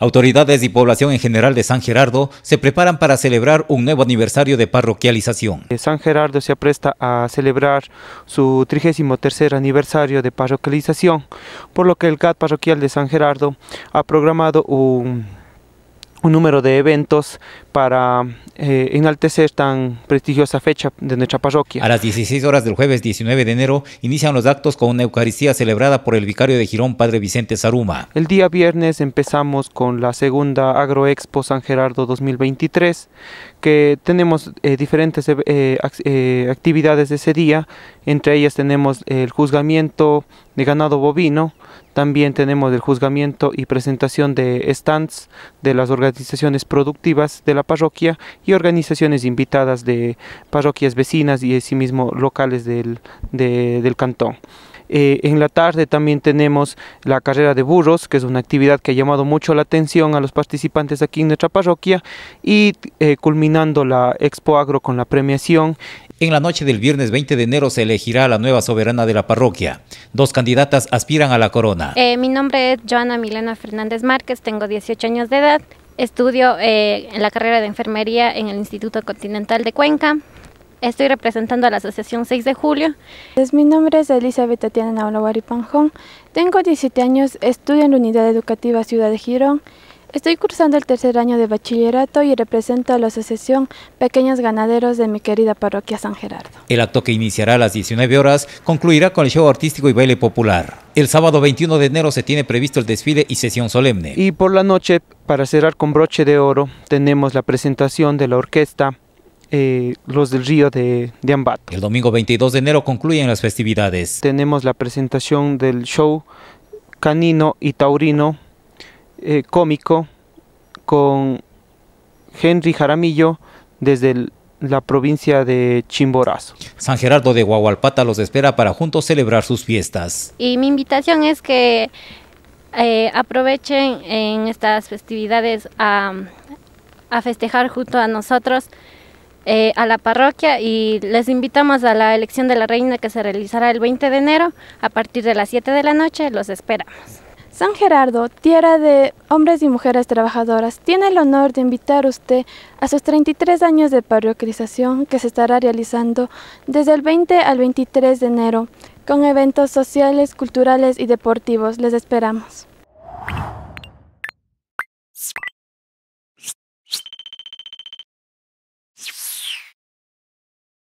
Autoridades y población en general de San Gerardo se preparan para celebrar un nuevo aniversario de parroquialización. Eh, San Gerardo se apresta a celebrar su 33 aniversario de parroquialización, por lo que el CAT parroquial de San Gerardo ha programado un un número de eventos para eh, enaltecer tan prestigiosa fecha de nuestra parroquia. A las 16 horas del jueves 19 de enero inician los actos con una Eucaristía celebrada por el vicario de Girón, Padre Vicente Zaruma. El día viernes empezamos con la segunda Agroexpo San Gerardo 2023, que tenemos eh, diferentes eh, actividades actividades ese día entre ellas tenemos el juzgamiento de ganado bovino, también tenemos el juzgamiento y presentación de stands de las organizaciones productivas de la parroquia y organizaciones invitadas de parroquias vecinas y asimismo locales del, del cantón. Eh, en la tarde también tenemos la carrera de burros, que es una actividad que ha llamado mucho la atención a los participantes aquí en nuestra parroquia y eh, culminando la Expo Agro con la premiación. En la noche del viernes 20 de enero se elegirá la nueva soberana de la parroquia. Dos candidatas aspiran a la corona. Eh, mi nombre es Joana Milena Fernández Márquez, tengo 18 años de edad. Estudio en la carrera de enfermería en el Instituto Continental de Cuenca. Estoy representando a la Asociación 6 de Julio. Pues, mi nombre es Elizabeth Tatiana Naulawari Panjón. Tengo 17 años, estudio en la Unidad Educativa Ciudad de Girón. Estoy cursando el tercer año de bachillerato y represento a la Asociación Pequeños Ganaderos de mi querida parroquia San Gerardo. El acto que iniciará a las 19 horas concluirá con el show artístico y baile popular. El sábado 21 de enero se tiene previsto el desfile y sesión solemne. Y por la noche, para cerrar con broche de oro, tenemos la presentación de la orquesta eh, los del río de, de El domingo 22 de enero concluyen las festividades. Tenemos la presentación del show canino y taurino eh, cómico con Henry Jaramillo desde la provincia de Chimborazo. San Gerardo de Guagualpata los espera para juntos celebrar sus fiestas. Y mi invitación es que eh, aprovechen en estas festividades a, a festejar junto a nosotros eh, a la parroquia y les invitamos a la elección de la reina que se realizará el 20 de enero a partir de las 7 de la noche. Los esperamos. San Gerardo, tierra de hombres y mujeres trabajadoras, tiene el honor de invitar usted a sus 33 años de parroquialización que se estará realizando desde el 20 al 23 de enero, con eventos sociales, culturales y deportivos. Les esperamos.